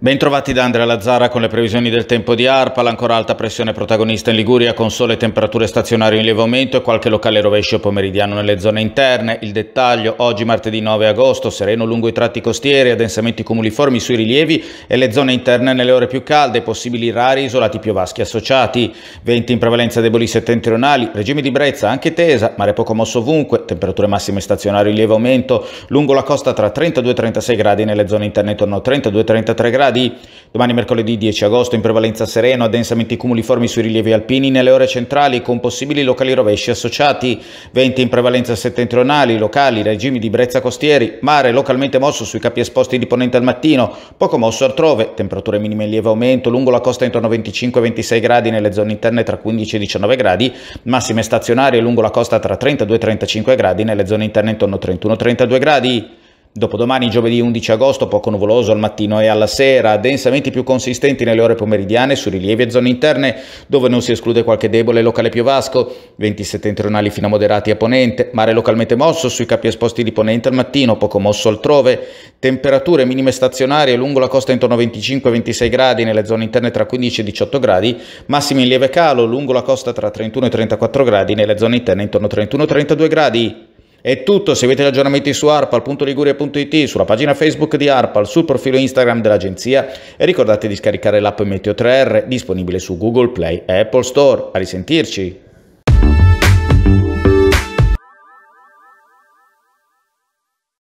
Bentrovati da Andrea Lazzara con le previsioni del tempo di ARPA, l'ancora alta pressione protagonista in Liguria con sole temperature stazionarie in lieve aumento e qualche locale rovescio pomeridiano nelle zone interne. Il dettaglio, oggi martedì 9 agosto, sereno lungo i tratti costieri, addensamenti cumuliformi sui rilievi e le zone interne nelle ore più calde, possibili rari isolati piovaschi associati. Venti in prevalenza deboli settentrionali, regime di brezza anche tesa, mare poco mosso ovunque, temperature massime stazionarie in lieve aumento, lungo la costa tra 32 e 36 gradi nelle zone interne intorno a 32 e 33 gradi giornata domani mercoledì 10 agosto in prevalenza sereno, addensamenti cumuliformi sui rilievi alpini nelle ore centrali con possibili locali rovesci associati, venti in prevalenza settentrionali, locali, regimi di brezza costieri, mare localmente mosso sui capi esposti di ponente al mattino, poco mosso altrove, temperature minime in lieve aumento lungo la costa intorno a 25-26 gradi nelle zone interne tra 15 e 19 gradi, massime stazionarie lungo la costa tra 32 e 35 gradi nelle zone interne intorno a 31-32 gradi. Dopodomani, giovedì 11 agosto, poco nuvoloso al mattino e alla sera, densamenti più consistenti nelle ore pomeridiane su rilievi e zone interne, dove non si esclude qualche debole locale piovasco, venti settentrionali fino a moderati a ponente, mare localmente mosso sui capi esposti di ponente al mattino, poco mosso altrove, temperature minime stazionarie lungo la costa intorno a 25-26 gradi, nelle zone interne tra 15 e 18 gradi, massimi in lieve calo lungo la costa tra 31 e 34 gradi, nelle zone interne intorno a 31-32 gradi. È tutto, seguite gli aggiornamenti su arpal.liguria.it, sulla pagina Facebook di Arpal, sul profilo Instagram dell'agenzia e ricordate di scaricare l'app Meteo 3R disponibile su Google Play e Apple Store. A risentirci!